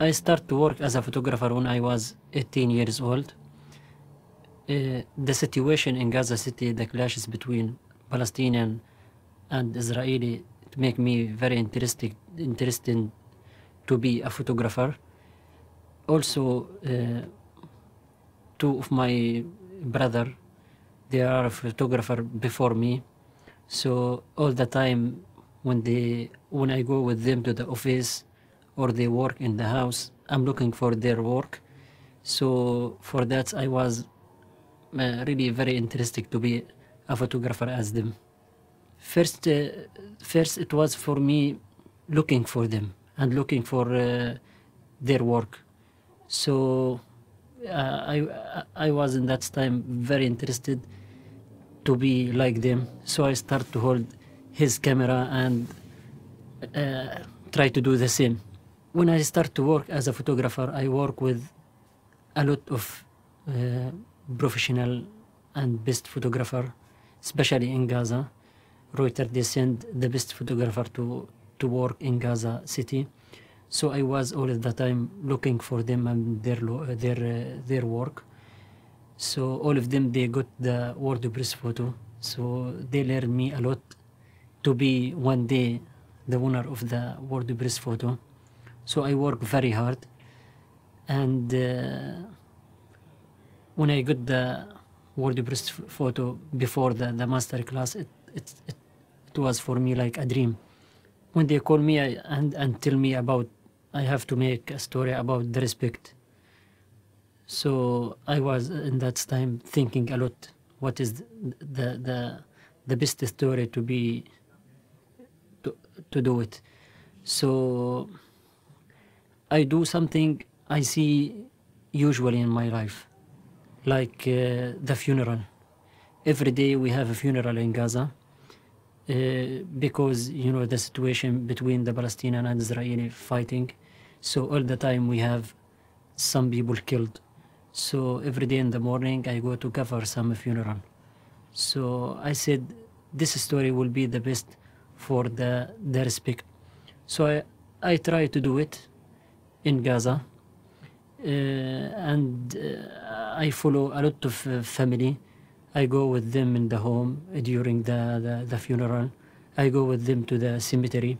I start to work as a photographer when I was 18 years old. Uh, the situation in Gaza City, the clashes between Palestinian and Israeli, it make me very interested, interested to be a photographer. Also, uh, two of my brother, they are a photographer before me. So all the time when they when I go with them to the office, or they work in the house. I'm looking for their work. So for that, I was uh, really very interested to be a photographer as them. First, uh, first it was for me looking for them and looking for uh, their work. So uh, I, I was in that time very interested to be like them. So I start to hold his camera and uh, try to do the same when I start to work as a photographer, I work with a lot of uh, professional and best photographer, especially in Gaza. Reuters they send the best photographer to to work in Gaza City, so I was all the time looking for them and their uh, their uh, their work. So all of them they got the world press photo, so they learned me a lot to be one day the winner of the world press photo so I work very hard and uh, when I got the World Press photo before the, the master class it, it, it, it was for me like a dream when they call me and, and tell me about I have to make a story about the respect so I was in that time thinking a lot what is the the the best story to be to, to do it so I do something I see usually in my life, like uh, the funeral. Every day we have a funeral in Gaza uh, because, you know, the situation between the Palestinian and Israeli fighting. So all the time we have some people killed. So every day in the morning I go to cover some funeral. So I said this story will be the best for the, the respect. So I, I try to do it in Gaza. Uh, and uh, I follow a lot of uh, family. I go with them in the home during the, the, the funeral. I go with them to the cemetery.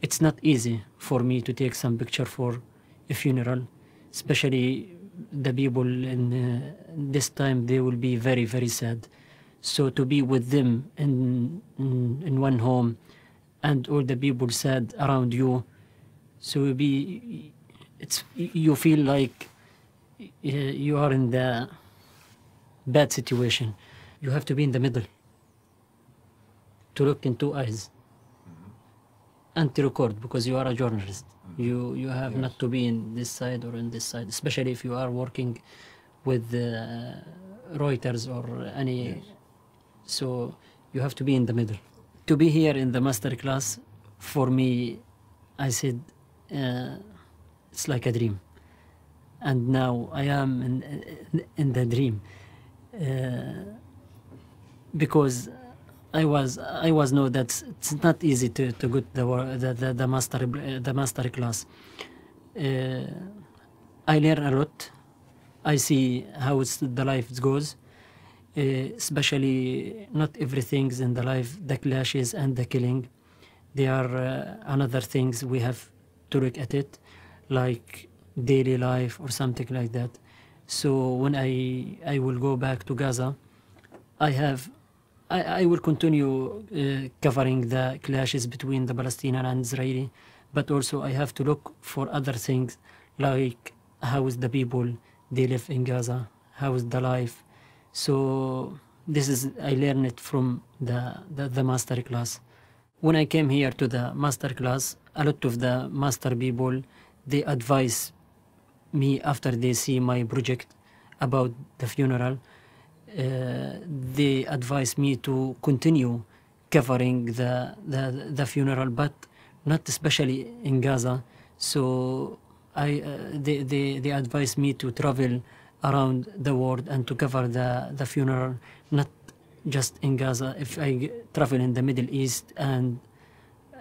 It's not easy for me to take some picture for a funeral, especially the people in uh, this time they will be very very sad so to be with them in, in, in one home and all the people sad around you so will be it's you feel like uh, you are in the bad situation. You have to be in the middle to look in two eyes mm-hmm. and to record because you are a journalist. Mm-hmm. You you have yes. not to be in this side or in this side, especially if you are working with uh, Reuters or any. Yes. So you have to be in the middle. To be here in the master class, for me, I said. Uh, it's like a dream. And now I am in, in the dream uh, because I was I was know that it's not easy to, to get the, the, the master the master class. Uh, I learn a lot. I see how it's, the life goes. Uh, especially not everything's in the life the clashes and the killing they are uh, another things we have to look at it like daily life or something like that. So when I I will go back to Gaza, I have I, I will continue uh, covering the clashes between the Palestinian and Israeli, but also I have to look for other things like how is the people they live in Gaza, how is the life. So this is I learned it from the, the, the master class. When I came here to the master class, a lot of the master people they advise me after they see my project about the funeral. Uh, they advise me to continue covering the, the, the funeral, but not especially in Gaza. So I, uh, they, they, they advise me to travel around the world and to cover the, the funeral, not just in Gaza. If I travel in the Middle East and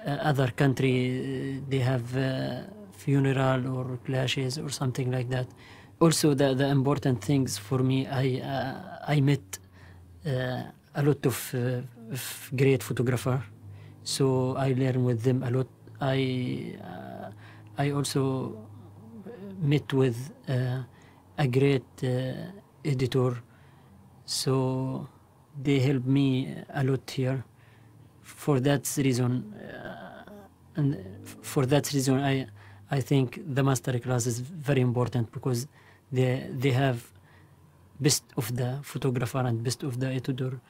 uh, other country, uh, they have uh, funeral or clashes or something like that. Also, the, the important things for me, I, uh, I met uh, a lot of, uh, of great photographer, so I learn with them a lot. I, uh, I also met with uh, a great editor, so they helped me a lot here. For that reason, and for that reason I I think the master class is very important because they they have best of the photographer and best of the editor